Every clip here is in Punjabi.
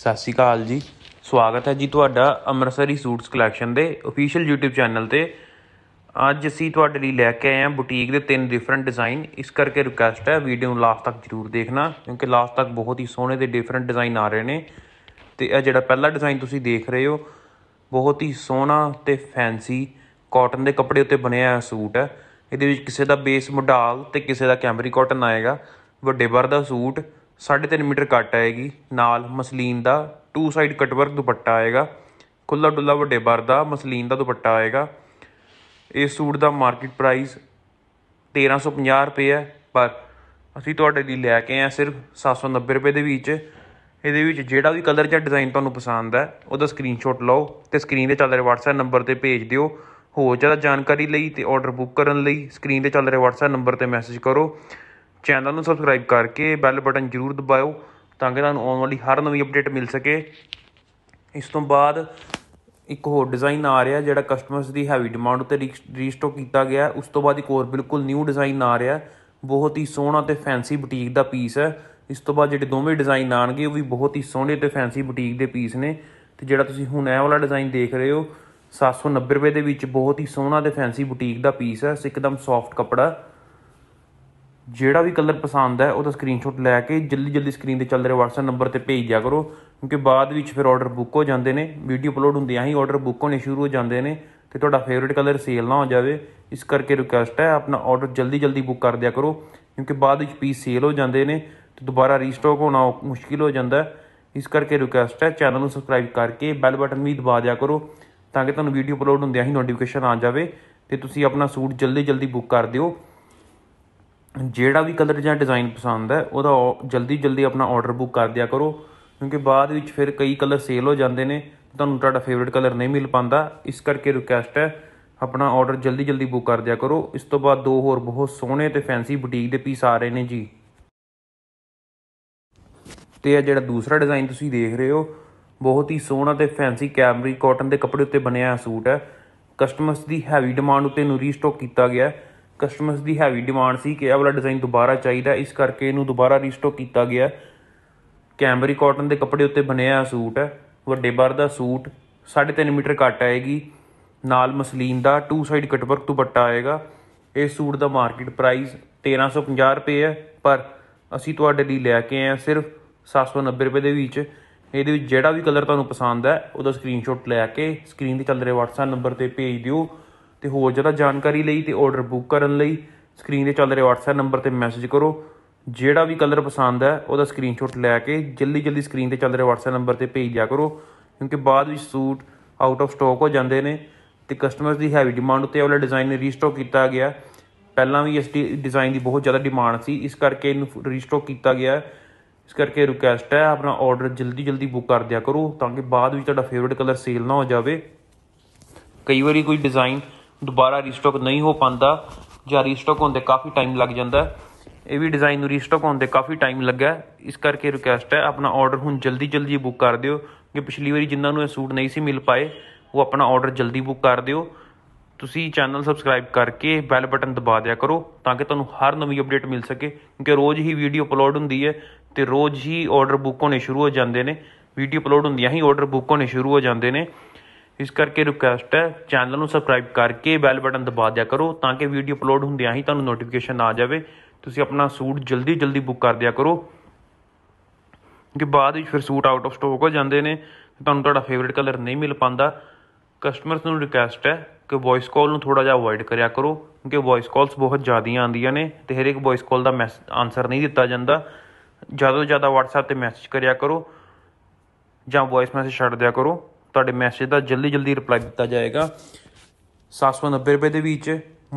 ਸਤਿ ਸ਼੍ਰੀ ਅਕਾਲ ਜੀ ਸਵਾਗਤ ਹੈ ਜੀ ਤੁਹਾਡਾ ਅੰਮ੍ਰਿਤਸਰੀ ਸੂਟਸ ਕਲੈਕਸ਼ਨ ਦੇ ਅਫੀਸ਼ੀਅਲ YouTube ਚੈਨਲ ਤੇ ਅੱਜ ਅਸੀਂ ਤੁਹਾਡੇ ਲਈ ਲੈ ਕੇ ਆਏ ਹਾਂ ਬੁਟੀਕ ਦੇ ਤਿੰਨ ਡਿਫਰੈਂਟ ਡਿਜ਼ਾਈਨ ਇਸ ਕਰਕੇ ਰਿਕੁਐਸਟ ਹੈ ਵੀਡੀਓ ਨੂੰ ਲਾਸਟ ਤੱਕ ਜ਼ਰੂਰ ਦੇਖਣਾ ਕਿਉਂਕਿ ਲਾਸਟ ਤੱਕ ਬਹੁਤ ਹੀ ਸੋਹਣੇ ਤੇ ਡਿਫਰੈਂਟ ਡਿਜ਼ਾਈਨ ਆ ਰਹੇ ਨੇ ਤੇ ਇਹ ਜਿਹੜਾ ਪਹਿਲਾ ਡਿਜ਼ਾਈਨ ਤੁਸੀਂ ਦੇਖ ਰਹੇ ਹੋ ਬਹੁਤ ਹੀ ਸੋਹਣਾ ਤੇ ਫੈਂਸੀ ਕਾਟਨ ਦੇ ਕੱਪੜੇ ਉੱਤੇ ਬਣਿਆ ਹੋਇਆ ਸੂਟ ਹੈ ਇਹਦੇ ਵਿੱਚ ਕਿਸੇ ਦਾ ਬੇਸ ਮਡਾਲ ਤੇ ਕਿਸੇ ਦਾ ਕੈਂਬਰੀ ਕਾਟਨ ਆਏਗਾ ਵੱਡੇ ਬਰ ਦਾ ਸੂਟ 3.5 ਮੀਟਰ ਕੱਟ ਆਏਗੀ ਨਾਲ ਮਸਲੀਨ ਦਾ ਟੂ ਸਾਈਡ ਕਟ ਦੁਪੱਟਾ ਆਏਗਾ ਖੁੱਲਾ ਡੁੱਲਾ ਵੱਡੇ ਬਰ ਦਾ ਮਸਲੀਨ ਦਾ ਦੁਪੱਟਾ ਆਏਗਾ ਇਸ ਸੂਟ ਦਾ ਮਾਰਕੀਟ ਪ੍ਰਾਈਸ 1350 ਰੁਪਏ ਹੈ ਪਰ ਅਸੀਂ ਤੁਹਾਡੇ ਲਈ ਲੈ ਕੇ ਆਏ ਸਿਰਫ 790 ਰੁਪਏ ਦੇ ਵਿੱਚ ਇਹਦੇ ਵਿੱਚ ਜਿਹੜਾ ਵੀ ਕਲਰ ਜਾਂ ਡਿਜ਼ਾਈਨ ਤੁਹਾਨੂੰ ਪਸੰਦ ਹੈ ਉਹਦਾ ਸਕਰੀਨਸ਼ਾਟ ਲਓ ਤੇ ਸਕਰੀਨ ਤੇ ਚੱਲ ਰਹੇ WhatsApp ਨੰਬਰ ਤੇ ਭੇਜ ਦਿਓ ਹੋਰ ਜ਼ਿਆਦਾ ਜਾਣਕਾਰੀ ਲਈ ਤੇ ਆਰਡਰ ਬੁੱਕ ਕਰਨ ਲਈ ਸਕਰੀਨ ਤੇ ਚੱਲ ਰਹੇ WhatsApp ਨੰਬਰ ਤੇ ਮੈਸੇਜ ਕਰੋ ਚੈਨਲ ਨੂੰ ਸਬਸਕ੍ਰਾਈਬ ਕਰਕੇ ਬੈਲ ਬਟਨ ਜ਼ਰੂਰ ਦਬਾਓ ਤਾਂ ਕਿ ਤੁਹਾਨੂੰ ਆਉਣ ਵਾਲੀ ਹਰ ਨਵੀਂ ਅਪਡੇਟ ਮਿਲ ਸਕੇ ਇਸ ਤੋਂ ਬਾਅਦ ਇੱਕ ਹੋਰ ਡਿਜ਼ਾਈਨ ਆ ਰਿਹਾ ਜਿਹੜਾ ਕਸਟਮਰਸ ਦੀ ਹੈਵੀ ਡਿਮਾਂਡ ਉਤੇ ਰੀਸਟਾਕ ਕੀਤਾ ਗਿਆ ਉਸ ਤੋਂ ਬਾਅਦ ਇੱਕ ਹੋਰ ਬਿਲਕੁਲ ਨਿਊ ਡਿਜ਼ਾਈਨ ਆ ਰਿਹਾ ਬਹੁਤ ਹੀ ਸੋਹਣਾ ਤੇ ਫੈਂਸੀ ਬੁਟੀਕ ਦਾ ਪੀਸ ਹੈ ਇਸ ਤੋਂ ਬਾਅਦ ਜਿਹੜੇ ਦੋਵੇਂ ਡਿਜ਼ਾਈਨ ਆਣਗੇ ਉਹ ਵੀ ਬਹੁਤ ਹੀ ਸੋਹਣੇ ਤੇ ਫੈਂਸੀ ਬੁਟੀਕ ਦੇ ਪੀਸ ਨੇ ਤੇ ਜਿਹੜਾ ਤੁਸੀਂ ਹੁਣ ਇਹ ਵਾਲਾ ਡਿਜ਼ਾਈਨ ਦੇਖ ਰਹੇ ਹੋ 790 ਰੁਪਏ ਦੇ ਵਿੱਚ ਬਹੁਤ ਹੀ ਸੋਹਣਾ ਤੇ ਫੈਂਸੀ ਬੁਟੀਕ ਦਾ ਪੀਸ ਹੈ ਇੱਕਦਮ ਸੌਫਟ ਕਪੜਾ ਜਿਹੜਾ ਵੀ ਕਲਰ ਪਸੰਦ ਹੈ ਉਹਦਾ ਸਕਰੀਨਸ਼ਾਟ ਲੈ ਕੇ ਜਲਦੀ ਜਲਦੀ ਸਕਰੀਨ ਤੇ ਚੱਲ ਰਹੇ WhatsApp ਨੰਬਰ ਤੇ ਭੇਜ ਦਿਆ ਕਰੋ ਕਿਉਂਕਿ ਬਾਅਦ ਵਿੱਚ ਫਿਰ ਆਰਡਰ ਬੁੱਕ ਹੋ ਜਾਂਦੇ ਨੇ ਵੀਡੀਓ ਅਪਲੋਡ ਹੁੰਦਿਆਂ ਹੀ ਆਰਡਰ ਬੁੱਕ ਹੋਣੇ ਸ਼ੁਰੂ ਹੋ ਜਾਂਦੇ ਨੇ ਤੇ ਤੁਹਾਡਾ ਫੇਵਰਿਟ ਕਲਰ ਸੇਲ ਨਾ ਹੋ ਜਾਵੇ ਇਸ ਕਰਕੇ ਰਿਕੁਐਸਟ ਹੈ ਆਪਣਾ ਆਰਡਰ ਜਲਦੀ ਜਲਦੀ ਬੁੱਕ ਕਰ ਦਿਆ ਕਰੋ ਕਿਉਂਕਿ ਬਾਅਦ ਵਿੱਚ ਪੀਸ ਸੇਲ ਹੋ ਜਾਂਦੇ ਨੇ ਤੇ ਦੁਬਾਰਾ ਰੀਸਟਾਕ ਹੋਣਾ ਮੁਸ਼ਕਿਲ ਹੋ ਜਾਂਦਾ ਇਸ ਕਰਕੇ ਰਿਕੁਐਸਟ ਹੈ ਚੈਨਲ ਨੂੰ ਸਬਸਕ੍ਰਾਈਬ ਕਰਕੇ ਬੈਲ ਬਟਨ ਵੀ ਦਬਾ ਦਿਆ ਕਰੋ ਤਾਂ ਕਿ ਤੁਹਾਨੂੰ ਵੀਡੀਓ ਅਪਲੋਡ ਹੁੰਦਿਆਂ ਹੀ ਨੋਟੀਫਿਕੇਸ਼ਨ ਆ ਜਾਵੇ ਤੇ ਤੁਸੀਂ ਆਪਣਾ ਸੂਟ ਜਲਦੀ ਜਲਦੀ ਬੁੱਕ ਕਰ ਦਿਓ ਜਿਹੜਾ ਵੀ ਕਲਰ ਜਾਂ ਡਿਜ਼ਾਈਨ ਪਸੰਦ ਹੈ ਉਹਦਾ ਜਲਦੀ ਜਲਦੀ ਆਪਣਾ ਆਰਡਰ ਬੁੱਕ ਕਰ ਦਿਆ ਕਰੋ ਕਿਉਂਕਿ ਬਾਅਦ ਵਿੱਚ ਫਿਰ ਕਈ ਕਲਰ ਸੇਲ ਹੋ ਜਾਂਦੇ ਨੇ ਤੁਹਾਨੂੰ ਤੁਹਾਡਾ ਫੇਵਰਿਟ ਕਲਰ ਨਹੀਂ ਮਿਲ ਪਾਂਦਾ ਇਸ ਕਰਕੇ ਰਿਕੁਐਸਟ ਹੈ ਆਪਣਾ ਆਰਡਰ ਜਲਦੀ ਜਲਦੀ ਬੁੱਕ ਕਰ ਦਿਆ ਕਰੋ ਇਸ ਤੋਂ ਬਾਅਦ ਦੋ ਹੋਰ ਬਹੁਤ ਸੋਹਣੇ ਤੇ ਫੈਂਸੀ ਬੁਟੀਕ ਦੇ ਪੀਸ ਆ ਰਹੇ ਨੇ ਜੀ ਤੇ ਇਹ ਜਿਹੜਾ ਦੂਸਰਾ ਡਿਜ਼ਾਈਨ ਤੁਸੀਂ ਦੇਖ ਰਹੇ ਹੋ ਬਹੁਤ ਹੀ ਸੋਹਣਾ ਤੇ ਫੈਂਸੀ ਕੈਮਰੀ ਕਾਟਨ ਦੇ ਕੱਪੜੇ ਉੱਤੇ ਬਣਿਆ ਸੂਟ ਹੈ ਕਸਟਮਰਸ ਦੀ ਹੈਵੀ ਡਿਮਾਂਡ ਉੱਤੇ ਨੂੰ ਰੀਸਟਾਕ ਕੀਤਾ ਗਿਆ ਹੈ ਕਸਟਮਰਸ ਦੀ ਹੈਵੀ ਡਿਮਾਂਡ ਸੀ ਕਿ ਇਹ ਵਾਲਾ ਡਿਜ਼ਾਈਨ ਦੁਬਾਰਾ ਚਾਹੀਦਾ ਇਸ ਕਰਕੇ ਇਹਨੂੰ ਦੁਬਾਰਾ ਰੀਸਟੋਕ ਕੀਤਾ ਗਿਆ ਕੈਂਬਰੀ ਕਾਟਨ ਦੇ ਕੱਪੜੇ ਉੱਤੇ ਬਣਿਆ ਸੂਟ ਹੈ ਵੱਡੇ ਬਰ ਦਾ ਸੂਟ 3.5 ਮੀਟਰ ਕੱਟ ਆਏਗੀ ਨਾਲ ਮਸਲੀਨ ਦਾ ਟੂ ਸਾਈਡ ਕਟਵਰਕ ਦੁਪੱਟਾ ਆਏਗਾ ਇਸ ਸੂਟ ਦਾ ਮਾਰਕੀਟ ਪ੍ਰਾਈਸ 1350 ਰੁਪਏ ਹੈ ਪਰ ਅਸੀਂ ਤੁਹਾਡੇ ਲਈ ਲੈ ਕੇ ਆਏ ਆ ਸਿਰਫ 790 ਰੁਪਏ ਦੇ ਵਿੱਚ ਇਹਦੇ ਵਿੱਚ ਜਿਹੜਾ ਵੀ ਕਲਰ ਤੁਹਾਨੂੰ ਪਸੰਦ ਹੈ ਉਹਦਾ ਸਕਰੀਨਸ਼ਾਟ ਲੈ ਕੇ ਸਕਰੀਨ ਤੇ ਚੱਲ ਰਹੇ WhatsApp ਨੰਬਰ ਤੇ ਭੇਜ ਦਿਓ ਤੇ ਹੋਰ ਜ਼ਿਆਦਾ ਜਾਣਕਾਰੀ ਲਈ ਤੇ ਆਰਡਰ ਬੁੱਕ ਕਰਨ ਲਈ ਸਕਰੀਨ ਤੇ ਚੱਲ ਰਹੇ WhatsApp ਨੰਬਰ ਤੇ ਮੈਸੇਜ ਕਰੋ ਜਿਹੜਾ ਵੀ ਕਲਰ ਪਸੰਦ ਹੈ ਉਹਦਾ ਸਕਰੀਨਸ਼ਾਟ ਲੈ ਕੇ ਜਲਦੀ ਜਲਦੀ ਸਕਰੀਨ ਤੇ ਚੱਲ ਰਹੇ WhatsApp ਨੰਬਰ ਤੇ ਭੇਜ ਦਿਆ ਕਰੋ ਕਿਉਂਕਿ ਬਾਅਦ ਵਿੱਚ ਸੂਟ ਆਊਟ ਆਫ ਸਟਾਕ ਹੋ ਜਾਂਦੇ ਨੇ ਤੇ ਕਸਟਮਰਸ ਦੀ ਹੈਵੀ ਡਿਮਾਂਡ ਉੱਤੇ ਵਾਲਾ ਡਿਜ਼ਾਈਨ ਰੀਸਟਾਕ ਕੀਤਾ ਗਿਆ ਪਹਿਲਾਂ ਵੀ ਇਸ ਡਿਜ਼ਾਈਨ ਦੀ ਬਹੁਤ ਜ਼ਿਆਦਾ ਡਿਮਾਂਡ ਸੀ ਇਸ ਕਰਕੇ ਇਹਨੂੰ ਰੀਸਟਾਕ ਕੀਤਾ ਗਿਆ ਇਸ ਕਰਕੇ ਰਿਕੁਐਸਟ ਹੈ ਆਪਣਾ ਆਰਡਰ ਜਲਦੀ ਜਲਦੀ ਬੁੱਕ ਕਰ ਦਿਆ ਕਰੋ ਤਾਂ ਕਿ ਬਾਅਦ ਵਿੱਚ ਤੁਹਾਡਾ ਫੇਵਰਿਟ ਕਲਰ ਸੇਲ ਨਾ ਹੋ ਜਾਵੇ ਕਈ ਵਾਰੀ ਕੋਈ ਡਿਜ਼ਾਈਨ ਦੁਬਾਰਾ ਰੀਸਟਾਕ ਨਹੀਂ ਹੋ ਪਾਂਦਾ ਜਾਂ ਰੀਸਟਾਕ ਹੋਣ ਕਾਫੀ ਟਾਈਮ ਲੱਗ ਜਾਂਦਾ ਇਹ ਵੀ ਡਿਜ਼ਾਈਨ ਨੂੰ ਰੀਸਟਾਕ ਹੋਣ ਦੇ ਕਾਫੀ ਟਾਈਮ ਲੱਗਾ ਇਸ ਕਰਕੇ ਰਿਕੁਐਸਟ ਹੈ ਆਪਣਾ ਆਰਡਰ ਹੁਣ ਜਲਦੀ ਜਲਦੀ ਬੁੱਕ ਕਰ ਦਿਓ ਕਿ ਪਿਛਲੀ ਵਾਰੀ ਜਿਨ੍ਹਾਂ ਨੂੰ ਇਹ ਸੂਟ ਨਹੀਂ ਸੀ ਮਿਲ ਪਾਏ ਉਹ ਆਪਣਾ ਆਰਡਰ ਜਲਦੀ ਬੁੱਕ ਕਰ ਦਿਓ ਤੁਸੀਂ ਚੈਨਲ ਸਬਸਕ੍ਰਾਈਬ ਕਰਕੇ ਬੈਲ ਬਟਨ ਦਬਾ ਦਿਆ ਕਰੋ ਤਾਂ ਕਿ ਤੁਹਾਨੂੰ ਹਰ ਨਵੀਂ ਅਪਡੇਟ ਮਿਲ ਸਕੇ ਕਿਉਂਕਿ ਰੋਜ਼ ਹੀ ਵੀਡੀਓ ਅਪਲੋਡ ਹੁੰਦੀ ਹੈ ਤੇ ਰੋਜ਼ ਹੀ ਆਰਡਰ ਬੁੱਕ ਹੋਣੇ ਸ਼ੁਰੂ ਹੋ ਜਾਂਦੇ ਨੇ ਵੀਡੀਓ ਅਪਲੋਡ ਹੁੰਦੀਆਂ ਹੀ ਆਰਡਰ ਬੁੱਕ ਹੋਣੇ ਸ਼ੁਰੂ ਹੋ ਜਾਂਦੇ ਨੇ ਇਸ ਕਰਕੇ ਰਿਕੁਐਸਟ ਹੈ ਚੈਨਲ ਨੂੰ ਸਬਸਕ੍ਰਾਈਬ ਕਰਕੇ ਬੈਲ ਬਟਨ ਦਬਾ ਦਿਆ ਕਰੋ ਤਾਂ ਕਿ ਵੀਡੀਓ ਅਪਲੋਡ ਹੁੰਦਿਆਂ ਹੀ ਤੁਹਾਨੂੰ ਨੋਟੀਫਿਕੇਸ਼ਨ ਆ ਜਾਵੇ ਤੁਸੀਂ ਆਪਣਾ ਸੂਟ ਜਲਦੀ ਜਲਦੀ ਬੁੱਕ ਕਰ ਦਿਆ ਕਰੋ ਕਿ ਬਾਅਦ ਵਿੱਚ ਫਿਰ ਸੂਟ ਆਊਟ ਆਫ ਸਟਾਕ ਹੋ ਜਾਂਦੇ ਨੇ ਤੁਹਾਨੂੰ ਤੁਹਾਡਾ ਫੇਵਰਿਟ ਕਲਰ ਨਹੀਂ ਮਿਲ ਪਾਉਂਦਾ ਕਸਟਮਰਸ ਨੂੰ ਰਿਕੁਐਸਟ ਹੈ ਕਿ ਵੌਇਸ ਕਾਲ ਨੂੰ ਥੋੜਾ ਜਿਹਾ ਅਵੋਇਡ ਕਰਿਆ ਕਰੋ ਕਿਉਂਕਿ ਵੌਇਸ ਕਾਲਸ ਬਹੁਤ ਜ਼ਿਆਦੀਆਂ ਆਉਂਦੀਆਂ ਨੇ ਤੇ ਹਰ ਇੱਕ ਵੌਇਸ ਕਾਲ ਦਾ ਆਨਸਰ ਨਹੀਂ ਦਿੱਤਾ ਜਾਂਦਾ ਜ਼ਿਆਦਾ ਤੋਂ ਜ਼ਿਆਦਾ WhatsApp ਤੇ ਮੈਸੇਜ ਕਰਿਆ ਕਰੋ ਜਾਂ ਵੌਇਸ ਮੈਸੇਜ ਛੱਡ ਦਿਆ ਕਰੋ ਤੁਹਾਡੇ ਮੈਸੇਜ ਦਾ ਜਲਦੀ ਜਲਦੀ ਰਿਪਲਾਈ ਦਿੱਤਾ ਜਾਏਗਾ 790 ਰੁਪਏ ਦੇ ਵਿੱਚ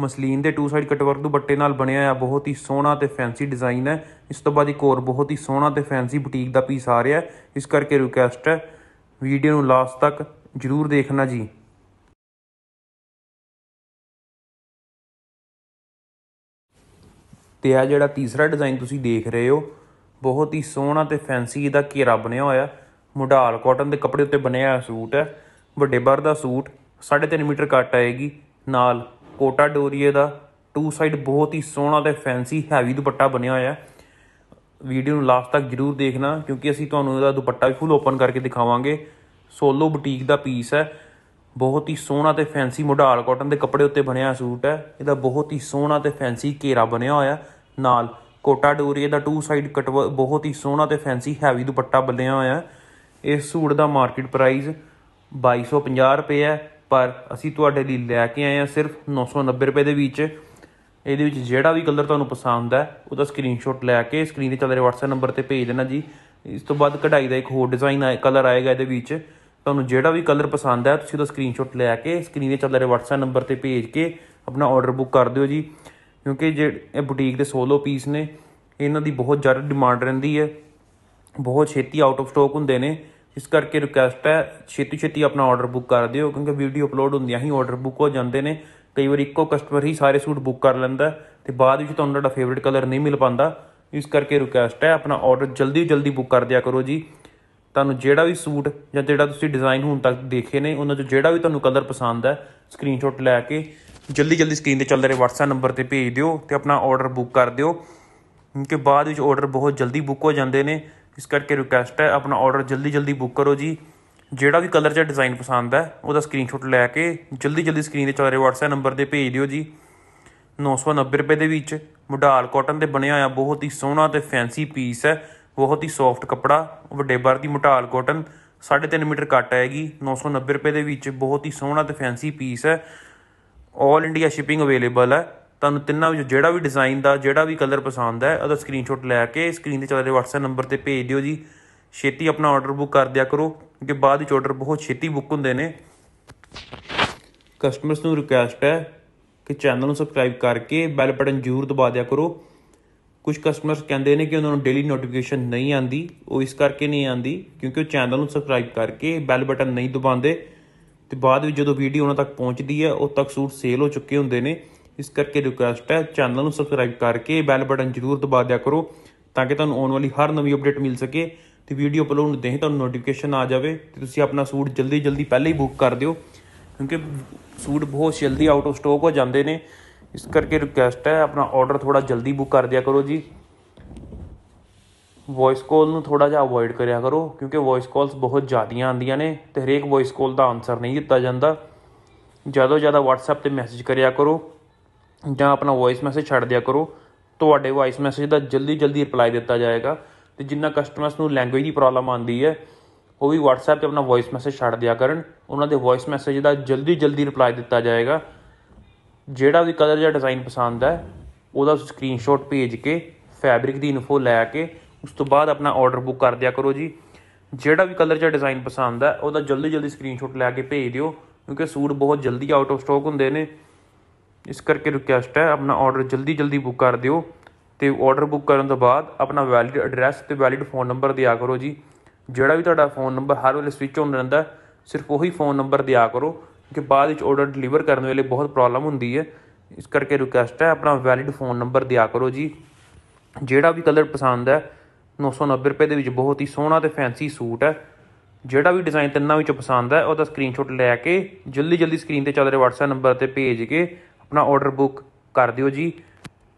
ਮਸਲੀਨ ਦੇ ਟੂ ਸਾਈਡ ਕਟਵਰਕ ਦੁਪੱਟੇ ਨਾਲ ਬਣਿਆ ਆ ਬਹੁਤ ਹੀ ਸੋਹਣਾ ਤੇ ਫੈਂਸੀ ਡਿਜ਼ਾਈਨ ਹੈ ਇਸ ਤੋਂ ਬਾਅਦ ਇੱਕ ਹੋਰ ਬਹੁਤ ਹੀ ਸੋਹਣਾ ਤੇ ਫੈਂਸੀ ਬੁਟੀਕ ਦਾ ਪੀਸ ਆ ਰਿਹਾ ਇਸ ਕਰਕੇ ਰਿਕੁਐਸਟ ਹੈ ਵੀਡੀਓ ਨੂੰ ਲਾਸਟ ਤੱਕ ਜ਼ਰੂਰ ਦੇਖਣਾ ਜੀ ਤੇ ਆ ਜਿਹੜਾ ਤੀਸਰਾ ਡਿਜ਼ਾਈਨ ਤੁਸੀਂ ਦੇਖ ਰਹੇ ਹੋ ਬਹੁਤ ਹੀ ਸੋਹਣਾ ਤੇ ਫੈਂਸੀ ਇਹਦਾ ਘੇਰਾ ਬਣਿਆ ਹੋਇਆ ਮੋਡਾਲ ਕਾਟਨ ਦੇ ਕੱਪੜੇ ਉੱਤੇ ਬਣਿਆ ਹੋਇਆ ਸੂਟ ਹੈ ਵੱਡੇ ਬਰ ਦਾ ਸੂਟ 3.5 ਮੀਟਰ ਕੱਟ ਆਏਗੀ ਨਾਲ ਕੋਟਾ ਡੋਰੀਏ ਦਾ ਟੂ ਸਾਈਡ ਬਹੁਤ ਹੀ ਸੋਹਣਾ ਤੇ ਫੈਂਸੀ ਹੈਵੀ ਦੁਪੱਟਾ ਬਣਿਆ ਹੋਇਆ ਵੀਡੀਓ ਨੂੰ ਲਾਸਟ ਤੱਕ ਜਰੂਰ ਦੇਖਣਾ ਕਿਉਂਕਿ ਅਸੀਂ ਤੁਹਾਨੂੰ ਇਹਦਾ ਦੁਪੱਟਾ ਵੀ ਫੁੱਲ ਓਪਨ ਕਰਕੇ ਦਿਖਾਵਾਂਗੇ ਸੋਲੋ ਬੁਟੀਕ ਦਾ ਪੀਸ ਹੈ ਬਹੁਤ ਹੀ ਸੋਹਣਾ ਤੇ ਫੈਂਸੀ ਮੋਡਾਲ ਕਾਟਨ ਦੇ ਕੱਪੜੇ ਉੱਤੇ ਬਣਿਆ ਸੂਟ ਹੈ ਇਹਦਾ ਬਹੁਤ ਹੀ ਸੋਹਣਾ ਤੇ ਫੈਂਸੀ ਘੇਰਾ ਬਣਿਆ ਹੋਇਆ ਨਾਲ ਕੋਟਾ ਡੋਰੀਏ ਦਾ ਟੂ ਸਾਈਡ ਕਟ ਬਹੁਤ ਹੀ ਸੋਹਣਾ ਤੇ ਫੈਂਸੀ ਹੈਵੀ ਦੁਪੱਟਾ ਬੰਨਿਆ ਹੋਇਆ ਹੈ ਇਸ ਸੂਟ ਦਾ ਮਾਰਕੀਟ ਪ੍ਰਾਈਸ 2250 ਰੁਪਏ ਹੈ ਪਰ ਅਸੀਂ ਤੁਹਾਡੇ ਲਈ ਲੈ ਕੇ ਆਏ ਆ ਸਿਰਫ 990 ਰੁਪਏ ਦੇ ਵਿੱਚ ਇਹਦੇ ਵਿੱਚ ਜਿਹੜਾ ਵੀ ਕਲਰ ਤੁਹਾਨੂੰ ਪਸੰਦ ਹੈ ਉਹਦਾ ਸਕਰੀਨਸ਼ਾਟ ਲੈ ਕੇ ਸਕਰੀਨ ਤੇ ਚੱਲ ਰਿਹਾ WhatsApp ਨੰਬਰ ਤੇ ਭੇਜ ਦੇਣਾ ਜੀ ਇਸ ਤੋਂ ਬਾਅਦ ਕਢਾਈ ਦਾ ਇੱਕ ਹੋਰ ਡਿਜ਼ਾਈਨ ਆਏ ਕਲਰ ਆਏਗਾ ਇਹਦੇ ਵਿੱਚ ਤੁਹਾਨੂੰ ਜਿਹੜਾ ਵੀ ਕਲਰ ਪਸੰਦ ਹੈ ਤੁਸੀਂ ਉਹਦਾ ਸਕਰੀਨਸ਼ਾਟ ਲੈ ਕੇ ਸਕਰੀਨ ਤੇ ਚੱਲ ਰਿਹਾ WhatsApp ਨੰਬਰ ਤੇ ਭੇਜ ਕੇ ਆਪਣਾ ਆਰਡਰ ਬੁੱਕ ਕਰ ਦਿਓ ਜੀ ਕਿਉਂਕਿ ਜੇ ਇਹ ਬੁਟੀਕ ਦੇ ਸੋਲੋ ਪੀਸ ਨੇ ਇਹਨਾਂ ਦੀ ਬਹੁਤ ਜ਼ਿਆਦਾ ਡਿਮਾਂਡ ਰਹਿੰਦੀ ਹੈ ਬਹੁਤ ਛੇਤੀ ਆਊਟ ਆਫ ਸਟਾਕ ਹੁੰਦੇ ਨੇ ਇਸ ਕਰਕੇ ਰਿਕੁਐਸਟ ਹੈ ਛੇਤੀ ਛੇਤੀ ਆਪਣਾ ਆਰਡਰ ਬੁੱਕ ਕਰ ਦਿਓ ਕਿਉਂਕਿ ਵੀਡੀਓ ਅਪਲੋਡ ਹੁੰਦੀਆਂ ਹੀ ਆਰਡਰ ਬੁੱਕ ਹੋ ਜਾਂਦੇ ਨੇ ਕਈ ਵਾਰ ਇੱਕੋ ਕਸਟਮਰ ਹੀ ਸਾਰੇ ਸੂਟ ਬੁੱਕ ਕਰ ਲੈਂਦਾ ਤੇ ਬਾਅਦ ਵਿੱਚ ਤੁਹਾਨੂੰ ਤੁਹਾਡਾ ਫੇਵਰਿਟ ਕਲਰ ਨਹੀਂ ਮਿਲ ਪਾਉਂਦਾ ਇਸ ਕਰਕੇ ਰਿਕੁਐਸਟ ਹੈ ਆਪਣਾ ਆਰਡਰ ਜਲਦੀ ਜਲਦੀ ਬੁੱਕ ਕਰ ਦਿਆ ਕਰੋ ਜੀ ਤੁਹਾਨੂੰ ਜਿਹੜਾ ਵੀ ਸੂਟ ਜਾਂ ਜਿਹੜਾ ਤੁਸੀਂ ਡਿਜ਼ਾਈਨ ਹੁਣ ਤੱਕ ਦੇਖੇ ਨੇ ਉਹਨਾਂ ਚੋਂ ਜਿਹੜਾ ਵੀ ਤੁਹਾਨੂੰ ਕਲਰ ਪਸੰਦ ਹੈ ਸਕਰੀਨਸ਼ਾਟ ਲੈ ਕੇ ਜਲਦੀ ਜਲਦੀ ਸਕਰੀਨ ਤੇ ਚੱਲ ਰਹੇ WhatsApp ਨੰਬਰ ਤੇ ਭੇਜ ਦਿਓ ਤੇ ਆਪਣਾ ਆਰਡਰ ਬੁੱਕ ਕਰ ਦਿਓ ਕਿਉਂਕਿ ਬਾਅਦ ਵਿੱਚ ਆਰਡਰ ਬਹੁਤ ਜਲਦੀ ਬੁੱਕ ਹੋ ਜਾਂਦੇ ਨੇ ਇਸ ਕਰਕੇ ਰਿਕੁਐਸਟ ਹੈ ਆਪਣਾ ਆਰਡਰ ਜਲਦੀ ਜਲਦੀ ਬੁੱਕ ਕਰੋ ਜੀ ਜਿਹੜਾ ਵੀ ਕਲਰ ਜਾਂ ਡਿਜ਼ਾਈਨ ਪਸੰਦ ਹੈ ਉਹਦਾ ਸਕਰੀਨਸ਼ਾਟ ਲੈ ਕੇ ਜਲਦੀ ਜਲਦੀ ਸਕਰੀਨ ਦੇ ਚਾਰੇ WhatsApp ਨੰਬਰ ਤੇ ਭੇਜ ਦਿਓ ਜੀ 990 ਰੁਪਏ ਦੇ ਵਿੱਚ ਮੁਢਾਲ ਕਾਟਨ ਦੇ ਬਣਿਆ ਹੋਇਆ ਬਹੁਤ ਹੀ ਸੋਹਣਾ ਤੇ ਫੈਂਸੀ ਪੀਸ ਹੈ ਬਹੁਤ ਹੀ ਸੌਫਟ ਕਪੜਾ ਵੱਡੇ ਬਰ ਦੀ ਮੁਢਾਲ ਕਾਟਨ 3.5 ਮੀਟਰ ਕੱਟ ਆਏਗੀ 990 ਰੁਪਏ ਦੇ ਵਿੱਚ ਬਹੁਤ ਹੀ ਸੋਹਣਾ ਤੇ ਫੈਂਸੀ ਪੀਸ ਹੈ 올 ਇੰਡੀਆ ਸ਼ਿਪਿੰਗ ਅਵੇਲੇਬਲ ਹੈ ਤੁਹਾਨੂੰ ਤਿੰਨਾਂ ਵਿੱਚ ਜਿਹੜਾ ਵੀ ਡਿਜ਼ਾਈਨ ਦਾ ਜਿਹੜਾ ਵੀ ਕਲਰ ਪਸੰਦ ਹੈ ਉਹਦਾ ਸਕਰੀਨਸ਼ਾਟ ਲੈ ਕੇ ਸਕਰੀਨ ਤੇ ਚੱਲਦੇ WhatsApp ਨੰਬਰ ਤੇ ਭੇਜ ਦਿਓ ਜੀ ਛੇਤੀ ਆਪਣਾ ਆਰਡਰ ਬੁੱਕ ਕਰ ਦਿਆ ਕਰੋ ਕਿਉਂਕਿ ਬਾਅਦ ਵਿੱਚ ਆਰਡਰ ਬਹੁਤ ਛੇਤੀ ਬੁੱਕ ਹੁੰਦੇ ਨੇ ਕਸਟਮਰਸ ਨੂੰ ਰਿਕੁਐਸਟ ਹੈ ਕਿ ਚੈਨਲ ਨੂੰ ਸਬਸਕ੍ਰਾਈਬ ਕਰਕੇ ਬੈਲ ਬਟਨ ਜ਼ਰੂਰ ਦਬਾ ਦਿਆ ਕਰੋ ਕੁਝ ਕਸਟਮਰਸ ਕਹਿੰਦੇ ਨੇ ਕਿ ਉਹਨਾਂ ਨੂੰ ਡੇਲੀ ਨੋਟੀਫਿਕੇਸ਼ਨ ਨਹੀਂ ਆਂਦੀ ਉਹ ਇਸ ਕਰਕੇ ਨਹੀਂ ਆਂਦੀ ਕਿਉਂਕਿ ਉਹ ਚੈਨਲ ਨੂੰ ਸਬਸਕ੍ਰਾਈਬ ਕਰਕੇ ਬੈਲ ਬਟਨ ਨਹੀਂ ਦਬਾਉਂਦੇ ਤੇ ਬਾਅਦ ਵਿੱਚ ਜਦੋਂ ਵੀਡੀਓ ਉਹਨਾਂ ਤੱਕ ਪਹੁੰਚਦੀ ਹੈ ਉਹ ਤੱਕ ਸੂਟ ਸੇਲ ਹੋ ਚੁੱਕੇ ਹੁੰਦੇ ਨੇ ਇਸ ਕਰਕੇ ਰਿਕੁਐਸਟ ਹੈ ਚੈਨਲ ਨੂੰ ਸਬਸਕ੍ਰਾਈਬ ਕਰਕੇ ਬੈਲ ਬਟਨ ਜ਼ਰੂਰ ਦਬਾ ਦਿਆ ਕਰੋ ਤਾਂ ਕਿ ਤੁਹਾਨੂੰ ਆਉਣ ਵਾਲੀ ਹਰ ਨਵੀਂ ਅਪਡੇਟ ਮਿਲ ਸਕੇ ਤੇ ਵੀਡੀਓ ਅਪਲੋਡ ਹੁੰਦੇ ਹੀ ਤੁਹਾਨੂੰ ਨੋਟੀਫਿਕੇਸ਼ਨ ਆ ਜਾਵੇ ਤੇ ਤੁਸੀਂ ਆਪਣਾ ਸੂਟ ਜਲਦੀ ਜਲਦੀ ਪਹਿਲਾਂ ਹੀ ਬੁੱਕ ਕਰ ਦਿਓ ਕਿਉਂਕਿ ਸੂਟ ਬਹੁਤ ਜਲਦੀ ਆਊਟ ਆਫ ਸਟਾਕ ਹੋ ਜਾਂਦੇ ਨੇ ਇਸ ਕਰਕੇ ਰਿਕੁਐਸਟ ਹੈ ਆਪਣਾ ਆਰਡਰ ਥੋੜਾ ਜਲਦੀ ਬੁੱਕ ਕਰ ਦਿਆ ਕਰੋ ਜੀ ਵੌਇਸ ਕਾਲ ਨੂੰ ਥੋੜਾ ਜਿਹਾ ਅਵੋਇਡ ਕਰਿਆ ਕਰੋ ਕਿਉਂਕਿ ਵੌਇਸ ਕਾਲਸ ਬਹੁਤ ਜ਼ਿਆਦੀਆਂ ਆਉਂਦੀਆਂ ਨੇ ਤੇ ਹਰੇਕ ਵੌਇਸ ਕਾਲ ਦਾ ਆਨਸਰ ਨਹੀਂ ਦਿੱਤਾ ਜਾਂਦਾ ਜਿਆਦਾ ਜਿਆਦਾ WhatsApp ਤੇ ਮੈਸੇਜ ਕਰਿਆ ਕਰੋ ਜਾਂ ਆਪਣਾ ਵੌਇਸ ਮੈਸੇਜ ਛੱਡ ਦਿਆ ਕਰੋ ਤੁਹਾਡੇ ਵੌਇਸ ਮੈਸੇਜ ਦਾ ਜਲਦੀ ਜਲਦੀ ਰਿਪਲਾਈ ਦਿੱਤਾ ਜਾਏਗਾ ਤੇ ਜਿੰਨਾ ਕਸਟਮਰਸ ਨੂੰ ਲੈਂਗੁਏਜ ਦੀ ਪ੍ਰੋਬਲਮ ਆਉਂਦੀ ਹੈ ਉਹ ਵੀ WhatsApp ਤੇ ਆਪਣਾ ਵੌਇਸ ਮੈਸੇਜ ਛੱਡ ਦਿਆ ਕਰਨ ਉਹਨਾਂ ਦੇ ਵੌਇਸ ਮੈਸੇਜ ਦਾ ਜਲਦੀ ਜਲਦੀ ਰਿਪਲਾਈ ਦਿੱਤਾ ਜਾਏਗਾ ਜਿਹੜਾ ਵੀ ਕਲਰ ਜਾਂ ਡਿਜ਼ਾਈਨ ਪਸੰਦ ਹੈ ਉਹਦਾ ਸਕਰੀਨਸ਼ਾਟ ਭੇਜ ਕੇ ਫੈਬਰਿਕ ਦੀ ਇਨਫੋ ਲੈ ਕੇ ਉਸ ਤੋਂ ਬਾਅਦ ਆਪਣਾ ਆਰਡਰ ਬੁੱਕ ਕਰ ਦਿਆ ਕਰੋ ਜੀ ਜਿਹੜਾ ਵੀ ਕਲਰ ਜਾਂ ਡਿਜ਼ਾਈਨ ਪਸੰਦ ਹੈ ਉਹਦਾ ਜਲਦੀ ਜਲਦੀ ਸਕਰੀਨਸ਼ਾਟ ਲੈ ਕੇ ਭੇਜ ਦਿਓ ਕਿਉਂਕਿ ਸੂਟ ਬਹੁਤ ਜਲਦੀ ਆਊਟ ਆਫ ਸਟਾਕ ਹੁੰਦੇ ਨੇ ਇਸ ਕਰਕੇ ਰਿਕੁਐਸਟ ਹੈ ਆਪਣਾ ਆਰਡਰ ਜਲਦੀ ਜਲਦੀ ਬੁੱਕ ਕਰ ਦਿਓ ਤੇ ਆਰਡਰ ਬੁੱਕ ਕਰਨ ਤੋਂ ਬਾਅਦ ਆਪਣਾ ਵੈਲਿਡ ਐਡਰੈਸ ਤੇ ਵੈਲਿਡ ਫ਼ੋਨ ਨੰਬਰ ਦਿਆ ਕਰੋ ਜੀ ਜਿਹੜਾ ਵੀ ਤੁਹਾਡਾ ਫ਼ੋਨ ਨੰਬਰ ਹਰ ਵੇਲੇ ਸਵਿਚ ਆਨ ਰਹਿੰਦਾ ਸਿਰਫ ਉਹੀ ਫ਼ੋਨ ਨੰਬਰ ਦਿਆ ਕਰੋ ਕਿ ਬਾਅਦ ਵਿੱਚ ਆਰਡਰ ਡਿਲੀਵਰ ਕਰਨ ਵੇਲੇ ਬਹੁਤ ਪ੍ਰੋਬਲਮ ਹੁੰਦੀ ਹੈ ਇਸ ਕਰਕੇ ਰਿਕੁਐਸਟ ਹੈ ਆਪਣਾ ਵੈਲਿਡ ਫ਼ੋਨ ਨੰਬਰ ਦਿਆ ਕਰੋ ਜੀ ਜਿਹੜਾ ਵੀ ਕਲਰ ਪਸੰਦ ਹੈ 990 ਰੁਪਏ ਦੇ ਵਿੱਚ ਬਹੁਤ ਹੀ ਸੋਹਣਾ ਤੇ ਫੈਂਸੀ ਸੂਟ ਹੈ ਜਿਹੜਾ ਵੀ ਡਿਜ਼ਾਈਨ ਤਿੰਨਾਂ ਵਿੱਚੋਂ ਪਸੰਦ ਹੈ ਉਹਦਾ ਸਕਰੀਨਸ਼ਾਟ ਲੈ ਕੇ ਜਲਦੀ ਜਲਦੀ ਸਕਰੀਨ ਤੇ ਚੱਲ ਰਹੇ WhatsApp ਨੰਬਰ ਤੇ ਭੇਜ ਕੇ ਆਪਣਾ ਆਰਡਰ ਬੁੱਕ ਕਰ ਦਿਓ ਜੀ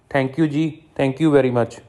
ਥੈਂਕ ਯੂ ਜੀ ਥੈਂਕ ਯੂ ਵੈਰੀ ਮੱਚ